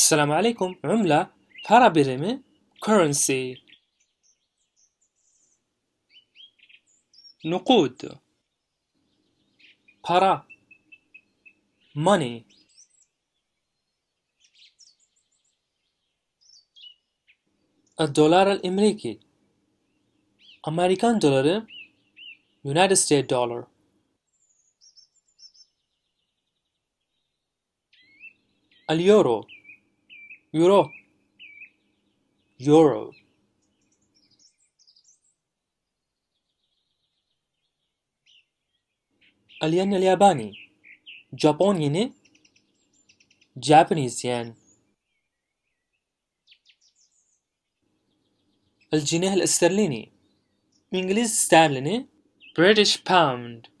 السلام عليكم عملة para birimi currency نقود para money الدولار الأمريكي أمريكان دولار United States dollar اليورو Euro. Euro. Alien Aliabani. Japon yeni. Japanese yen. الجنيه English sterling ستانلي بريتش باوند